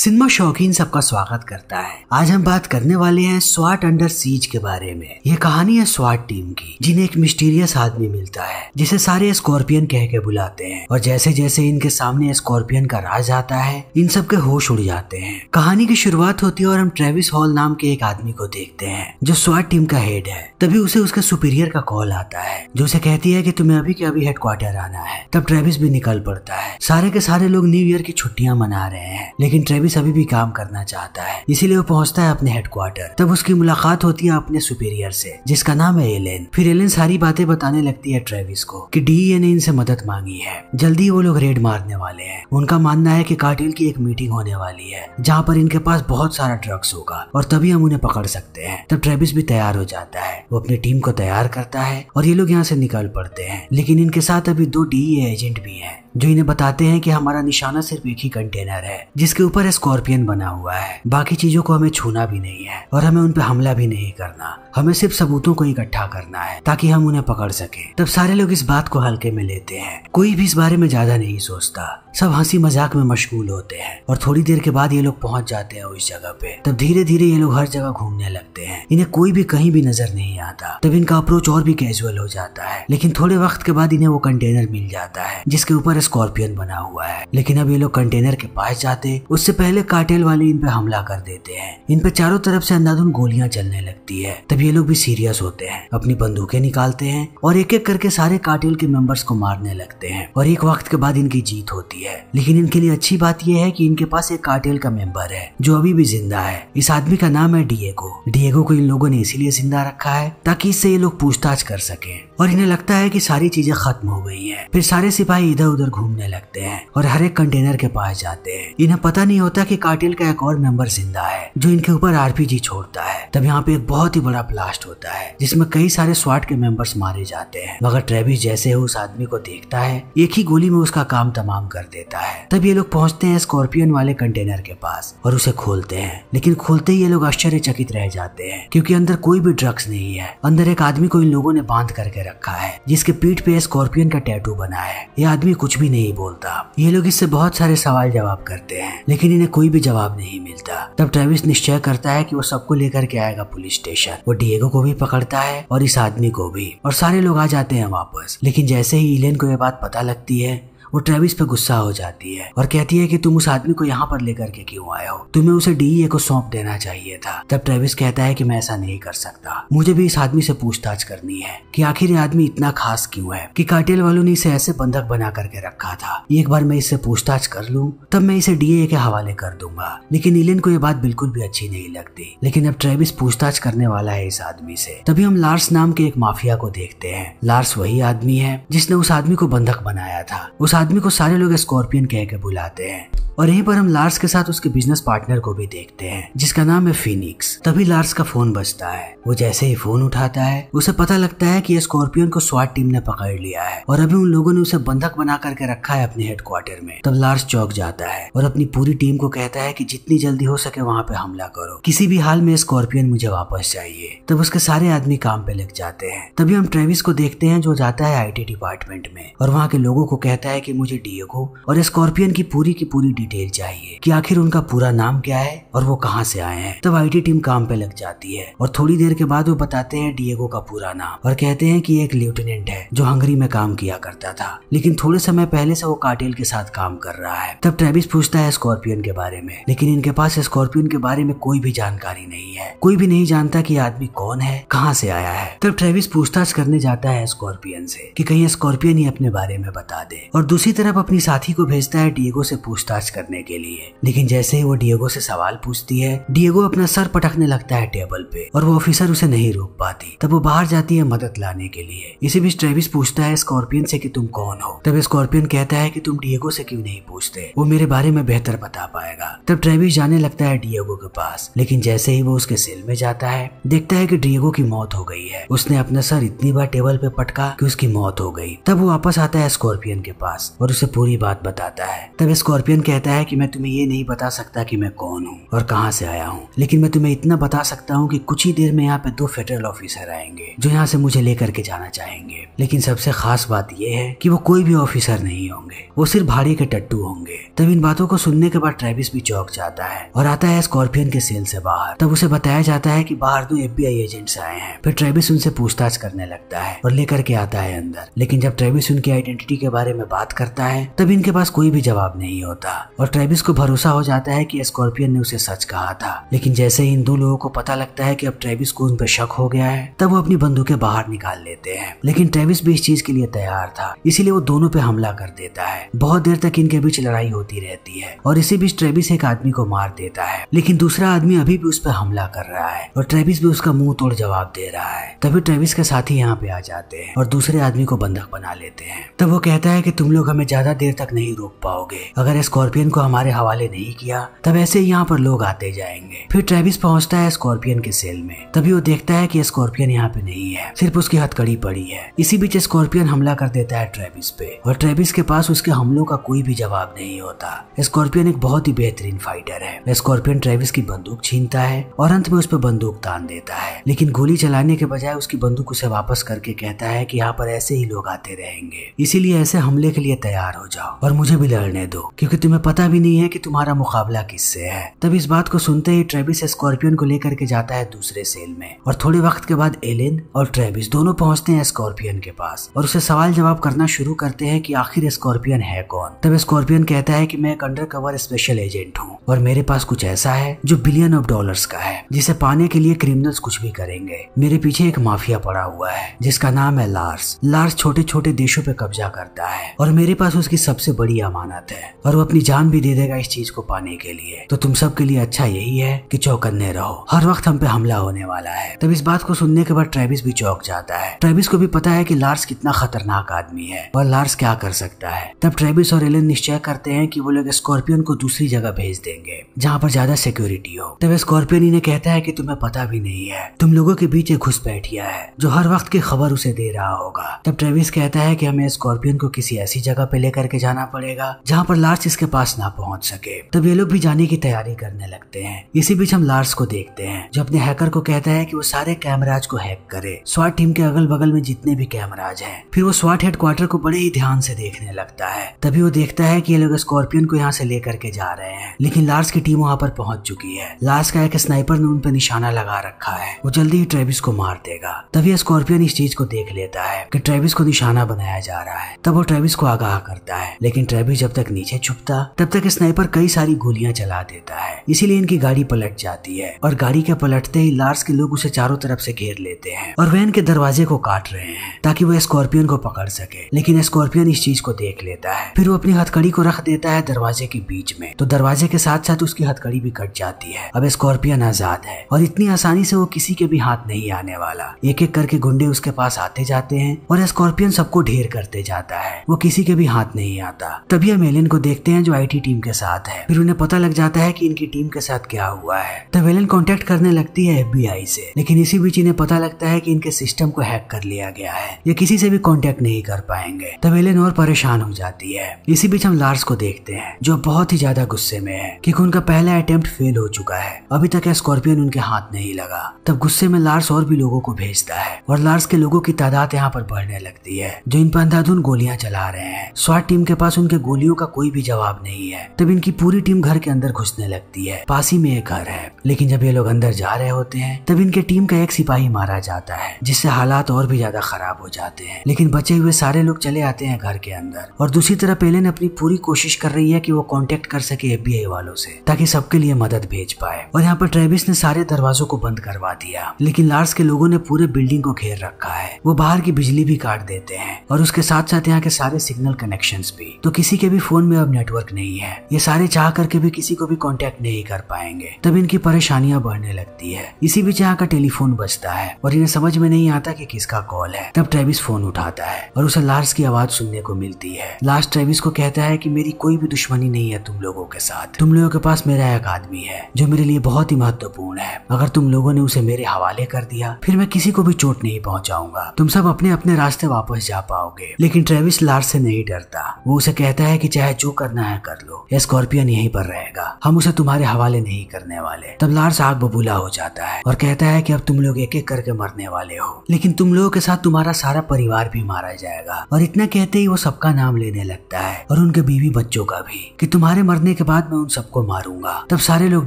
Cinema शौकीन सबका स्वागत करता है आज हम बात करने वाले हैं स्वाट अंडर सीज के बारे में ये कहानी है स्वाट टीम की जिन्हें एक मिस्टीरियस आदमी मिलता है जिसे सारे स्कॉर्पियन कह के बुलाते हैं और जैसे जैसे इनके सामने स्कॉर्पियन का राज आता है इन सब के होश उड़ जाते हैं कहानी की शुरुआत होती है और हम ट्रेविस हॉल नाम के एक आदमी को देखते हैं जो स्वाट टीम का हेड है तभी उसे उसके सुपीरियर का कॉल आता है जो उसे कहती है की तुम्हें अभी के अभी हेडक्वार्टर आना है तब ट्रेविस भी निकल पड़ता है सारे के सारे लोग न्यू ईयर की छुट्टियाँ मना रहे हैं लेकिन ट्रेविस कभी सभी भी काम करना चाहता है इसीलिए वो पहुंचता है अपने हेडक्वार्टर तब उसकी मुलाकात होती है अपने सुपीरियर से जिसका नाम है एलेन फिर एलेन सारी बातें बताने लगती है ट्रेविस को कि डीए ने इनसे मदद मांगी है जल्दी वो लोग रेड मारने वाले हैं उनका मानना है कि कार्टिल की एक मीटिंग होने वाली है जहाँ पर इनके पास बहुत सारा ड्रग्स होगा और तभी हम उन्हें पकड़ सकते हैं तब ट्रेविस भी तैयार हो जाता है वो अपनी टीम को तैयार करता है और ये लोग यहाँ से निकल पड़ते हैं लेकिन इनके साथ अभी दो डी एजेंट भी है जो इन्हें बताते हैं कि हमारा निशाना सिर्फ एक ही कंटेनर है जिसके ऊपर स्कॉर्पियन बना हुआ है बाकी चीजों को हमें छूना भी नहीं है और हमें उन पर हमला भी नहीं करना हमें सिर्फ सबूतों को इकट्ठा करना है ताकि हम उन्हें पकड़ सके तब सारे लोग इस बात को हल्के में लेते हैं कोई भी इस बारे में ज्यादा नहीं सोचता सब हंसी मजाक में मशगूल होते हैं और थोड़ी देर के बाद ये लोग पहुंच जाते हैं उस जगह पे तब धीरे धीरे ये लोग हर जगह घूमने लगते हैं इन्हें कोई भी कहीं भी नजर नहीं आता तब इनका अप्रोच और भी कैजुअल हो जाता है लेकिन थोड़े वक्त के बाद इन्हें वो कंटेनर मिल जाता है जिसके ऊपर स्कॉर्पियन बना हुआ है लेकिन अब ये लोग कंटेनर के पास जाते उससे पहले कार्टेल वाले इन पे हमला कर देते हैं इन पे चारों तरफ से अंधाधुन गोलियां चलने लगती है तब ये लोग भी सीरियस होते हैं अपनी बंदूकें निकालते हैं और एक एक करके सारे कार्टेल के मेंबर्स को मारने लगते हैं और एक वक्त के बाद इनकी जीत होती है है लेकिन इनके लिए अच्छी बात यह है कि इनके पास एक कार्टेल का मेंबर है जो अभी भी जिंदा है इस आदमी का नाम है डिएगो डिएगो को इन लोगों ने इसीलिए जिंदा रखा है ताकि इससे ये लोग पूछताछ कर सके और इन्हें लगता है कि सारी चीजें खत्म हो गई है फिर सारे सिपाही इधर उधर घूमने लगते हैं और हर एक कंटेनर के पास जाते हैं इन्हें पता नहीं होता कि कार्टेल का एक और मेंबर जिंदा है जो इनके ऊपर आरपीजी छोड़ता है तब यहाँ पे एक बहुत ही बड़ा ब्लास्ट होता है जिसमें कई सारे स्वाट के मेंबर्स मारे जाते हैं मगर ट्रेविस जैसे उस आदमी को देखता है एक ही गोली में उसका काम तमाम कर देता है तब ये लोग पहुंचते हैं स्कॉर्पियन वाले कंटेनर के पास और उसे खोलते हैं लेकिन खोलते ही ये लोग आश्चर्यचकित रह जाते हैं क्योंकि अंदर कोई भी ड्रग्स नहीं है अंदर एक आदमी को इन लोगों ने बांध करके रखा है जिसके पीठ पे स्कॉर्पियन का टैटू बना है ये आदमी कुछ भी नहीं बोलता ये लोग इससे बहुत सारे सवाल जवाब करते हैं लेकिन इन्हें कोई भी जवाब नहीं मिलता तब ट्रेविस निश्चय करता है की वो सबको लेकर के आएगा पुलिस स्टेशन वो डिएगो को भी पकड़ता है और इस आदमी को भी और सारे लोग आ जाते हैं वापस लेकिन जैसे ही इलेन को यह बात पता लगती है वो ट्रेविस पे गुस्सा हो जाती है और कहती है कि तुम उस आदमी को यहाँ पर लेकर के क्यों आए हो तुम्हें उसे डीए को सौंप देना चाहिए था तब ट्रेविस कहता है कि मैं ऐसा नहीं कर सकता मुझे भी इस आदमी से पूछताछ करनी है कि आखिर ये आदमी इतना खास क्यों है कि कार्टेल वालों ने इसे ऐसे बंधक बना करके रखा था एक बार मैं इससे पूछताछ कर लूँ तब मैं इसे डीए के हवाले कर दूंगा लेकिन इलेन को ये बात बिल्कुल भी अच्छी नहीं लगती लेकिन अब ट्रेविस पूछताछ करने वाला है इस आदमी से तभी हम लार्स नाम के एक माफिया को देखते हैं लार्स वही आदमी है जिसने उस आदमी को बंधक बनाया था उस आदमी को सारे लोग स्कॉर्पियन कह के बुलाते हैं और यहीं पर हम लार्स के साथ उसके बिजनेस पार्टनर को भी देखते हैं जिसका नाम है फिनिक्स तभी लार्स का फोन बजता है वो जैसे ही फोन उठाता है उसे पता लगता है कि स्कॉर्पियन को स्वाट टीम ने पकड़ लिया है और अभी उन लोगों ने उसे बंधक बना करके रखा है अपने हेडक्वार्टर में तब लार्स चौक जाता है और अपनी पूरी टीम को कहता है की जितनी जल्दी हो सके वहाँ पे हमला करो किसी भी हाल में स्कॉर्पियन मुझे वापस चाहिए तब उसके सारे आदमी काम पे लग जाते हैं तभी हम ट्रेविस को देखते हैं जो जाता है आई डिपार्टमेंट में और वहाँ के लोगों को कहता है कि मुझे डिएगो और स्कॉर्पियन की पूरी की पूरी डिटेल चाहिए कि आखिर उनका पूरा नाम क्या है और वो कहाँ से आए हैं तब आईटी टीम काम पे लग जाती है और थोड़ी देर के बाद वो बताते हैं डिएगो का पूरा नाम और कहते हैं कि एक लेफ्टिनेंट है जो हंगरी में काम किया करता था लेकिन थोड़े समय पहले से वो काटेल के साथ काम कर रहा है तब ट्रेविस पूछता है स्कॉर्पियन के बारे में लेकिन इनके पास स्कॉर्पियन के बारे में कोई भी जानकारी नहीं है कोई भी नहीं जानता की आदमी कौन है कहाँ से आया है तब ट्रेविस पूछताछ करने जाता है स्कॉर्पियन से कि कहीं स्कॉर्पियन ही अपने बारे में बता दे और दूसरी तरफ अपनी साथी को भेजता है डिएगो से पूछताछ करने के लिए लेकिन जैसे ही वो डिएगो से सवाल पूछती है डिएगो अपना सर पटकने लगता है टेबल पे और वो ऑफिसर उसे नहीं रोक पाती तब वो बाहर जाती है मदद लाने के लिए इसी बीच ट्रेविस पूछता है स्कॉर्पियन से कि तुम कौन हो तब स्कॉर्पियन कहता है कि तुम डिएगो से क्यों नहीं पूछते वो मेरे बारे में बेहतर बता पाएगा तब ट्रेविस जाने लगता है डिएगो के पास लेकिन जैसे ही वो उसके सेल में जाता है देखता है कि डिएगो की मौत हो गई है उसने अपना सर इतनी बार टेबल पे पटका कि उसकी मौत हो गई तब वो वापस आता है स्कॉर्पियन के पास और उसे पूरी बात बताता है तब स्कॉर्पियन कहता है कि मैं तुम्हें ये नहीं बता सकता कि मैं कौन हूँ और कहाँ से आया हूँ लेकिन मैं तुम्हें इतना बता सकता हूँ कि कुछ ही देर में यहाँ पे दो फेडरल ऑफिसर आएंगे जो यहाँ से मुझे लेकर के जाना चाहेंगे लेकिन सबसे खास बात यह है कि वो कोई भी ऑफिसर नहीं होंगे वो सिर्फ भाड़े के टट्टू होंगे तब इन बातों को सुनने के बाद ट्रेविस भी चौक जाता है और आता है स्कॉर्पियन के सेल से बाहर तब उसे बताया जाता है कि बाहर दो एफ एजेंट्स आए हैं फिर ट्रेविस उनसे पूछताछ करने लगता है और लेकर के आता है अंदर लेकिन जब ट्रेविस उनकी आइडेंटिटी के बारे में बात करता है तब इनके पास कोई भी जवाब नहीं होता और ट्रेविस को भरोसा हो जाता है कि स्कॉर्पियन ने उसे सच कहा था लेकिन जैसे ही इन दो लोगों को पता लगता है कि अब ट्रेविस को उन पर शक हो गया है तब वो अपनी बंदूकें बाहर निकाल लेते हैं लेकिन ट्रेविस भी इस चीज के लिए तैयार था इसीलिए वो दोनों पे हमला कर देता है बहुत देर तक इनके बीच लड़ाई होती रहती है और इसी बीच ट्रेविस एक आदमी को मार देता है लेकिन दूसरा आदमी अभी भी उस पर हमला कर रहा है और ट्रेविस भी उसका मुंह तोड़ जवाब दे रहा है तभी ट्रेविस के साथी यहाँ पे आ जाते हैं और दूसरे आदमी को बंधक बना लेते हैं तब वो कहता है की तुम लोग लोग हमें ज्यादा देर तक नहीं रोक पाओगे अगर स्कॉर्पियन को हमारे हवाले नहीं किया तब ऐसे यहाँ पर लोग आते जाएंगे फिर ट्रेविस पहुँचता है स्कॉर्पियन के सेल में तभी वो देखता है की स्कॉर्पियन यहाँ पे नहीं है सिर्फ उसकी हथकड़ी पड़ी है इसी बीच स्कॉर्पियन हमला कर देता है ट्रेविस पे और ट्रेविस के पास उसके हमलों का कोई भी जवाब नहीं होता स्कॉर्पियन एक बहुत ही बेहतरीन फाइटर है स्कॉर्पियन ट्रेविस की बंदूक छीनता है और अंत में उस पर बंदूक तान देता है लेकिन गोली चलाने के बजाय उसकी बंदूक उसे वापस करके कहता है कि यहाँ पर ऐसे ही लोग आते रहेंगे इसीलिए ऐसे हमले के लिए तैयार हो जाओ और मुझे भी लड़ने दो क्योंकि तुम्हें पता भी नहीं है कि तुम्हारा मुकाबला किससे है तब इस बात को सुनते ही ट्रेविस स्कॉर्पियन को लेकर के जाता है दूसरे सेल में और थोड़े वक्त के बाद एलिन और ट्रेविस दोनों पहुंचते हैं स्कॉर्पियन के पास और उसे सवाल जवाब करना शुरू करते हैं की आखिर स्कॉर्पियन है कौन तब स्कॉर्पियन कहता है की मैं एक अंडर कवर स्पेशल एजेंट हूँ और मेरे पास कुछ ऐसा है जो बिलियन ऑफ डॉलर का है जिसे पाने के लिए क्रिमिनल्स कुछ भी करेंगे मेरे पीछे एक माफिया पड़ा हुआ है जिसका नाम है लार्स लार्स छोटे छोटे देशों पे कब्जा करता है और मेरे पास उसकी सबसे बड़ी अमानत है और वो अपनी जान भी दे देगा इस चीज को पाने के लिए तो तुम सबके लिए अच्छा यही है कि चौकन्ने रहो हर वक्त हम पे हमला होने वाला है तब इस बात को सुनने के बाद ट्रेविस भी चौक जाता है ट्रेविस को भी पता है की लार्स कितना खतरनाक आदमी है और लार्स क्या कर सकता है तब ट्रेविस और एलन निश्चय करते हैं कि वो लोग स्कॉर्पियन को दूसरी जगह भेज देंगे जहाँ पर ज्यादा सिक्योरिटी हो तब स्कॉर्पियन इन्हें कहता है की तुम्हें पता भी नहीं है तुम लोगों के बीच एक घुसपैठिया है जो हर वक्त की खबर उसे दे रहा होगा तब ट्रेविस कहता है कि हमें स्कॉर्पियन को किसी ऐसी जगह पे लेकर के जाना पड़ेगा जहाँ पर लार्स इसके पास ना पहुँच सके तब ये लोग भी जाने की तैयारी करने लगते हैं इसी बीच हम लार्स को देखते हैं जो अपने हैकर को कहता है कि वो सारे कैमराज को हैक करे स्वाट टीम के अगल बगल में जितने भी कैमराज हैं फिर वो स्वाट हेडक्वार्टर को बड़े ही ध्यान से देखने लगता है तभी वो देखता है कि ये लोग स्कॉर्पियन को यहाँ से लेकर के जा रहे हैं लेकिन लार्स की टीम वहाँ पर पहुंच चुकी है लार्स का एक स्नाइपर ने उन पर निशाना लगा रखा है वो जल्दी ही ट्रेविस को मार देगा तभी स्कॉर्पियन इस चीज को देख लेता है कि ट्रेविस को निशाना बनाया जा रहा है तब वो ट्रेविस को आगे आगाह करता है लेकिन ट्रेवी जब तक नीचे छुपता तब तक स्नाइपर कई सारी गोलियां चला देता है इसीलिए इनकी गाड़ी पलट जाती है और गाड़ी के पलटते ही लार्स के लोग उसे चारों तरफ से घेर लेते हैं और वैन के दरवाजे को काट रहे हैं ताकि वो स्कॉर्पियन को पकड़ सके लेकिन स्कॉर्पियन इस चीज को देख लेता है फिर वो अपनी हथकड़ी को रख देता है दरवाजे के बीच में तो दरवाजे के साथ साथ उसकी हथकड़ी भी कट जाती है अब स्कॉर्पियन आजाद है और इतनी आसानी से वो किसी के भी हाथ नहीं आने वाला एक एक करके गुंडे उसके पास आते जाते हैं और स्कॉर्पियन सबको ढेर करते जाता है वो किसी के भी हाथ नहीं आता तभी हम एलियन को देखते हैं जो आईटी टीम के साथ है फिर उन्हें पता लग जाता है कि इनकी टीम के साथ क्या हुआ है तब एलियन कॉन्टेक्ट करने लगती है एफ से लेकिन इसी बीच इन्हें पता लगता है की इनके सिस्टम को हैक कर लिया गया है ये किसी से भी कॉन्टेक्ट नहीं कर पाएंगे तब एलियन और परेशान हो जाती है इसी बीच हम लार्स को देखते हैं जो बहुत ही ज्यादा गुस्से में है क्योंकि उनका पहला अटेम्प्ट फेल हो चुका है अभी तक स्कॉर्पियन उनके हाथ नहीं लगा तब गुस्से में लार्स और भी लोगों को भेजता है और लार्स के लोगों की तादाद यहाँ पर बढ़ने लगती है जो इन पर अंधाधुन गोलियां चला रहे हैं है स्वाद टीम के पास उनके गोलियों का कोई भी जवाब नहीं है तब इनकी पूरी टीम घर के अंदर घुसने लगती है पास ही में एक घर है लेकिन जब ये लोग अंदर जा रहे होते हैं तब इनके टीम का एक सिपाही मारा जाता है जिससे हालात और भी ज्यादा खराब हो जाते हैं लेकिन बचे हुए सारे लोग चले आते हैं घर के अंदर और दूसरी तरफ एलेन अपनी पूरी कोशिश कर रही है कि वो कांटेक्ट कर सके एफबीआई वालों से ताकि सबके लिए मदद भेज पाए और यहाँ पर ट्रेविस ने सारे दरवाजों को बंद करवा दिया लेकिन लार्स के लोगों ने पूरे बिल्डिंग को घेर रखा है वो बाहर की बिजली भी काट देते हैं और उसके साथ साथ यहाँ के सारे सिग्नल सिग्नल कनेक्शन भी तो किसी के भी फोन में अब नेटवर्क नहीं है ये सारे चाह करके भी किसी को भी कॉन्टेक्ट नहीं कर पाएंगे तब इनकी परेशानियां बढ़ने लगती है इसी बीच यहाँ का टेलीफोन बचता है और इन्हें समझ में नहीं आता कि किसका कॉल है तब ट्रेविस फोन उठाता है और उसे लार्स की आवाज सुनने को मिलती है लार्स ट्रेविस को कहता है की मेरी कोई भी दुश्मनी नहीं है तुम लोगों के साथ तुम लोगों के पास मेरा एक आदमी है जो मेरे लिए बहुत ही महत्वपूर्ण है अगर तुम लोगों ने उसे मेरे हवाले कर दिया फिर मैं किसी को भी चोट नहीं पहुंचाऊंगा तुम सब अपने अपने रास्ते वापस जा पाओगे लेकिन ट्रेविस लार्स से नहीं नहीं डरता वो उसे कहता है कि चाहे जो करना है कर लो यह स्कॉर्पियन यहीं पर रहेगा हम उसे तुम्हारे हवाले नहीं करने वाले तब लार्स आग बबूला हो जाता है और कहता है कि अब तुम लोग एक एक करके मरने वाले हो लेकिन तुम लोगों के साथ तुम्हारा सारा परिवार भी मारा जाएगा और इतना कहते ही वो सबका नाम लेने लगता है और उनके बीवी बच्चों का भी कि तुम्हारे मरने के बाद मैं उन सबको मारूंगा तब सारे लोग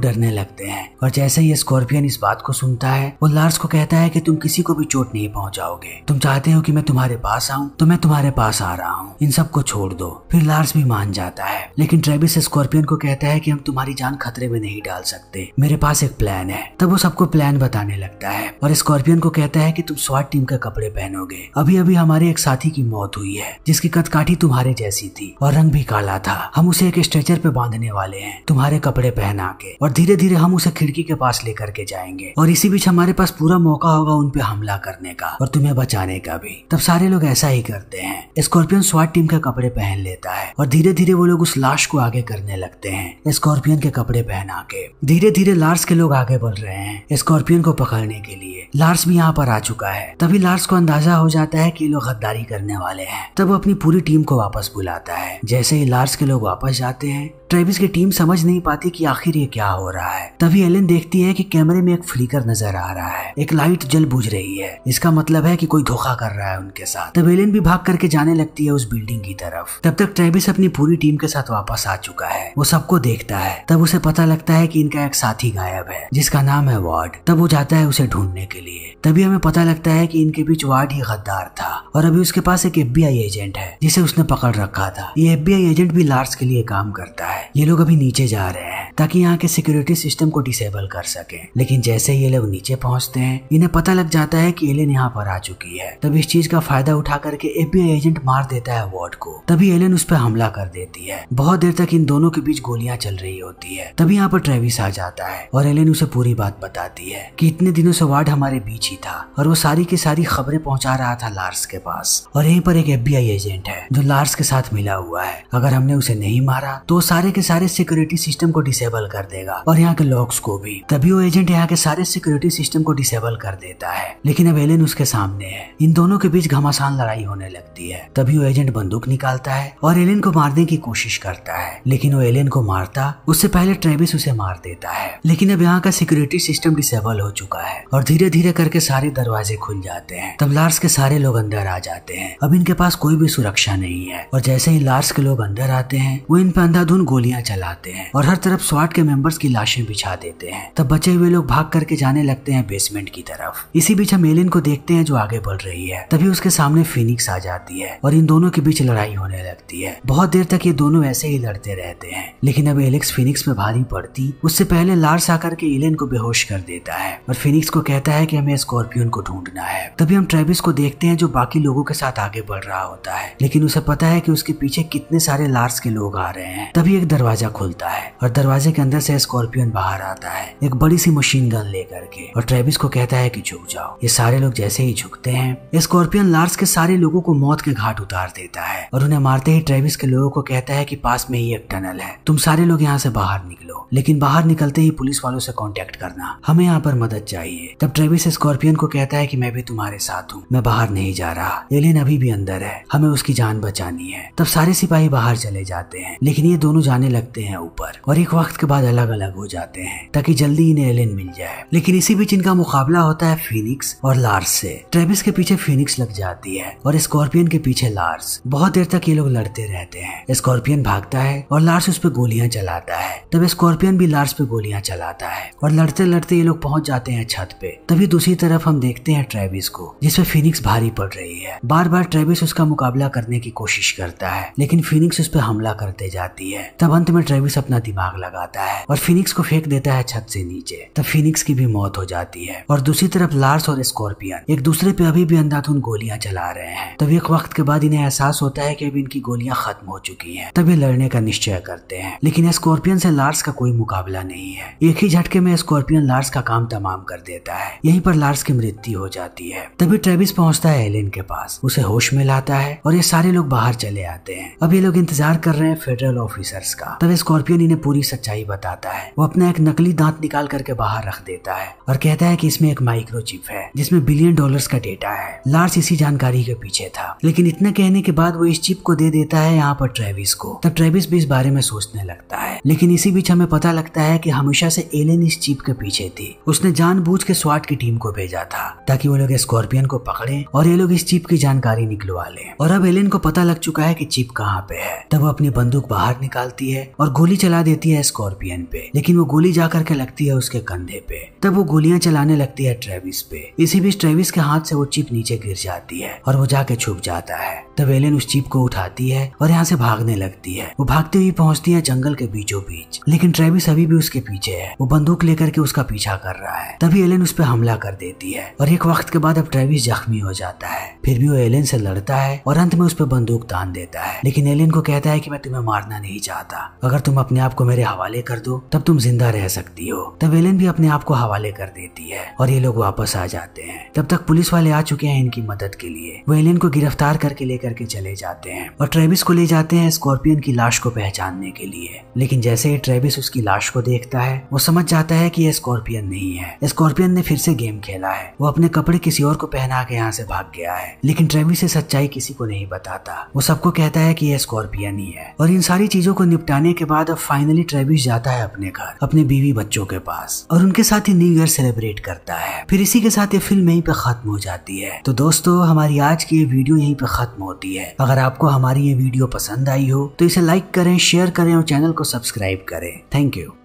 डरने लगते हैं और जैसे ही स्कॉर्पियन इस बात को सुनता है वो लार्स को कहता है कि तुम किसी को भी चोट नहीं पहुंचाओगे तुम चाहते हो कि मैं तुम्हारे पास आऊं तो मैं तुम्हारे पास आ रहा हूँ इन सब सबको छोड़ दो फिर लार्स भी मान जाता है लेकिन ट्रेविस स्कॉर्पियन को कहता है कि हम तुम्हारी जान खतरे में नहीं डाल सकते मेरे पास एक प्लान है तब वो सबको प्लान बताने लगता है और स्कॉर्पियन को कहता है कि तुम स्वाट टीम के कपड़े पहनोगे अभी अभी हमारे एक साथी की मौत हुई है जिसकी कदकाठी तुम्हारे जैसी थी और रंग भी काला था हम उसे एक स्ट्रेचर पे बांधने वाले हैं तुम्हारे कपड़े पहना के और धीरे धीरे हम उसे खिड़की के पास लेकर के जाएंगे और इसी बीच हमारे पास पूरा मौका होगा उन पे हमला करने का और तुम्हें बचाने का भी तब सारे लोग ऐसा ही करते हैं स्कॉर्पियन स्वाट टीम हाकिम का कपड़े पहन लेता है और धीरे धीरे वो लोग उस लाश को आगे करने लगते हैं स्कॉर्पियन के कपड़े पहना के धीरे धीरे लार्स के लोग आगे बढ़ रहे हैं स्कॉर्पियन को पकड़ने के लिए लार्स भी यहाँ पर आ चुका है तभी लार्स को अंदाजा हो जाता है की लोग गद्दारी करने वाले है तब वो अपनी पूरी टीम को वापस बुलाता है जैसे ही लार्स के लोग वापस जाते हैं ट्रेविस की टीम समझ नहीं पाती कि आखिर ये क्या हो रहा है तभी एलिन देखती है कि कैमरे में एक फ्लिकर नजर आ रहा है एक लाइट जल बुझ रही है इसका मतलब है कि कोई धोखा कर रहा है उनके साथ तब एलन भी भाग करके जाने लगती है उस बिल्डिंग की तरफ तब तक ट्रेविस अपनी पूरी टीम के साथ वापस आ चुका है वो सबको देखता है तब उसे पता लगता है की इनका एक साथी गायब है जिसका नाम है वार्ड तब वो जाता है उसे ढूंढने के लिए तभी हमें पता लगता है की इनके बीच वार्ड ही गद्दार था और अभी उसके पास एक एफ एजेंट है जिसे उसने पकड़ रखा था ये एफ एजेंट भी लार्स के लिए काम करता है है ये लोग अभी नीचे जा रहे हैं ताकि यहाँ के सिक्योरिटी सिस्टम को डिसेबल कर सके लेकिन जैसे ये लोग नीचे पहुँचते हैं इन्हें पता लग जाता है की एलियन यहाँ पर आ चुकी है तब इस चीज का फायदा उठा करके एफ एजेंट मार देता है वार्ड को तभी एलियन उस पर हमला कर देती है बहुत देर तक इन दोनों के बीच गोलियां चल रही होती है तभी यहाँ पर ट्रेविस आ जाता है और एलियन उसे पूरी बात बताती है कि इतने दिनों से वार्ड हमारे बीच ही था और वो सारी की सारी खबरें पहुंचा रहा था लार्स के पास और यहीं पर एक एफ एजेंट है जो लार्स के साथ मिला हुआ है अगर हमने उसे नहीं मारा तो सारे के सारे सिक्योरिटी सिस्टम को डिसेबल कर देगा और यहाँ के लॉक्स को भी तभी वो एजेंट यहाँ के सारे सिक्योरिटी सिस्टम को डिसेबल कर देता है लेकिन अब एलियन उसके सामने है इन दोनों के बीच घमासान लड़ाई होने लगती है तभी वो एजेंट बंदूक निकालता है और एलियन को मारने की कोशिश करता है लेकिन वो एलियन को मारता उससे पहले ट्रेविस उसे मार देता है लेकिन अब यहाँ का सिक्योरिटी सिस्टम डिसेबल हो चुका है और धीरे धीरे करके सारे दरवाजे खुल जाते हैं तब लार्स के सारे लोग अंदर आ जाते हैं अब इनके पास कोई भी सुरक्षा नहीं है और जैसे ही लार्स के लोग अंदर आते हैं वो इन पे अंधाधुन गोली गोलियां चलाते हैं और हर तरफ स्वाट के मेंबर्स की लाशें बिछा देते हैं तब बचे हुए लोग भाग करके जाने लगते हैं बेसमेंट की तरफ इसी बीच हम एलिन को देखते हैं जो आगे बढ़ रही है तभी उसके सामने फिनिक्स आ जाती है और इन दोनों के बीच लड़ाई होने लगती है बहुत देर तक ये दोनों ऐसे ही लड़ते रहते हैं लेकिन अब एलेक्स फिनिक्स में भारी पड़ती उससे पहले लार्स आकर के एलिन को बेहोश कर देता है और फिनिक्स को कहता है की हमें स्कॉर्पियन को ढूंढना है तभी हम ट्रेविस को देखते हैं जो बाकी लोगों के साथ आगे बढ़ रहा होता है लेकिन उसे पता है की उसके पीछे कितने सारे लार्स के लोग आ रहे हैं तभी एक दरवाजा खुलता है और दरवाजे के अंदर से स्कॉर्पियन बाहर आता है एक बड़ी सी मशीन गन लेकर के और ट्रेविस को कहता है कि झुक जाओ ये सारे लोग जैसे ही झुकते हैं स्कॉर्पियन लार्स के सारे लोगों को मौत के घाट उतार देता है और उन्हें मारते ही ट्रेविस के लोगों को कहता है की पास में ही एक टनल है तुम सारे लोग यहाँ से बाहर निकल लो लेकिन बाहर निकलते ही पुलिस वालों से कांटेक्ट करना हमें यहाँ पर मदद चाहिए तब ट्रेविस स्कॉर्पियन को कहता है कि मैं भी तुम्हारे साथ हूँ मैं बाहर नहीं जा रहा एलियन अभी भी अंदर है हमें उसकी जान बचानी है तब सारे सिपाही बाहर चले जाते हैं लेकिन ये दोनों जाने लगते हैं ऊपर और एक वक्त के बाद अलग अलग हो जाते हैं ताकि जल्दी इन्हें एलियन मिल जाए लेकिन इसी बीच इनका मुकाबला होता है फिनिक्स और लार्स से ट्रेविस के पीछे फिनिक्स लग जाती है और स्कॉर्पियन के पीछे लार्स बहुत देर तक ये लोग लड़ते रहते हैं स्कॉर्पियन भागता है और लार्स उस पर गोलियां चलाता है तब स्कॉर्पियन भी लार्स पे गोलियां चलाता है और लड़ते लड़ते ये लोग पहुंच जाते हैं छत पे तभी दूसरी तरफ हम देखते हैं ट्रेविस को जिसपे फिनिक्स भारी पड़ रही है बार बार ट्रेविस उसका मुकाबला करने की कोशिश करता है लेकिन फिनिक्स उस पर हमला करते जाती है तब अंत में ट्रेविस अपना दिमाग लगाता है और फिनिक्स को फेंक देता है छत से नीचे तब फिनिक्स की भी मौत हो जाती है और दूसरी तरफ लार्स और स्कॉर्पियन एक दूसरे पे अभी भी अंधाधुन गोलियां चला रहे हैं तब एक वक्त के बाद इन्हें एहसास होता है कि अभी इनकी गोलियां खत्म हो चुकी हैं तब ये लड़ने का निश्चय करते हैं लेकिन स्कॉर्पियन से लार्स का इसका कोई मुकाबला नहीं है एक ही झटके में स्कॉर्पियन लार्स का काम तमाम कर देता है यहीं पर लार्स की मृत्यु हो जाती है तभी ट्रेविस पहुंचता है एलिन के पास उसे होश में लाता है और ये सारे लोग बाहर चले आते हैं अब ये लोग इंतजार कर रहे हैं फेडरल ऑफिसर्स का तब स्कॉर्पियन इन्हें पूरी सच्चाई बताता है वो अपना एक नकली दांत निकाल करके बाहर रख देता है और कहता है की इसमें एक माइक्रोचिप है जिसमें बिलियन डॉलर का डेटा है लार्स इसी जानकारी के पीछे था लेकिन इतने कहने के बाद वो इस चिप को दे देता है यहाँ पर ट्रेविस को तब ट्रेविस भी इस बारे में सोचने लगता है लेकिन इसी बीच हमें हमें पता लगता है कि हमेशा से एलियन इस चीप के पीछे थी उसने जानबूझ के स्वाट की टीम को भेजा था ताकि वो लोग स्कॉर्पियन को पकड़े और ये लोग इस चीप की जानकारी निकलवा ले और अब एलियन को पता लग चुका है की चीप कहाँ पे है तब वो अपनी बंदूक बाहर निकालती है और गोली चला देती है स्कॉर्पियन पे लेकिन वो गोली जा करके लगती है उसके कंधे पे तब वो गोलियां चलाने लगती है ट्रेविस पे इसी बीच ट्रेविस के हाथ से वो चिप नीचे गिर जाती है और वो जाके छुप जाता है तब एलियन उस चिप को उठाती है और यहाँ से भागने लगती है वो भागते हुए पहुंचती है जंगल के बीचों बीच लेकिन ट्रेविस अभी भी उसके पीछे है वो बंदूक लेकर के उसका पीछा कर रहा है तभी एलेन उस पर हमला कर देती है और एक वक्त के बाद अब ट्रेविस जख्मी हो जाता है फिर भी वो एलेन से लड़ता है और अंत में उस पर बंदूक तान देता है लेकिन एलेन को कहता है की मैं तुम्हें मारना नहीं चाहता अगर तुम अपने आप को मेरे हवाले कर दो तब तुम जिंदा रह सकती हो तब एलेन भी अपने आप को हवाले कर देती है और ये लोग वापस आ जाते हैं तब तक पुलिस वाले आ चुके हैं इनकी मदद के लिए वो एलेन को गिरफ्तार करके लेकर के चले जाते हैं और ट्रेविस को ले जाते हैं स्कॉर्पियन की लाश को पहचानने के लिए लेकिन जैसे ही ट्रेविस उसकी लाश को देखता है वो समझ जाता है कि यह स्कॉर्पियन नहीं है स्कॉर्पियन ने फिर से गेम खेला है वो अपने कपड़े किसी और को पहना के यहाँ से भाग गया है लेकिन ट्रेवी से सच्चाई किसी को नहीं बताता वो सबको कहता है कि यह स्कॉर्पियन ही है और इन सारी चीजों को निपटाने के बाद अब फाइनली ट्रेविस जाता है अपने घर अपने बीवी बच्चों के पास और उनके साथ ही न्यू ईयर सेलिब्रेट करता है फिर इसी के साथ ये फिल्म यहीं पे खत्म हो जाती है तो दोस्तों हमारी आज की ये वीडियो यहीं पे खत्म होती है अगर आपको हमारी ये वीडियो पसंद आई हो तो इसे लाइक करें शेयर करें और चैनल को सब्सक्राइब करें Thank you.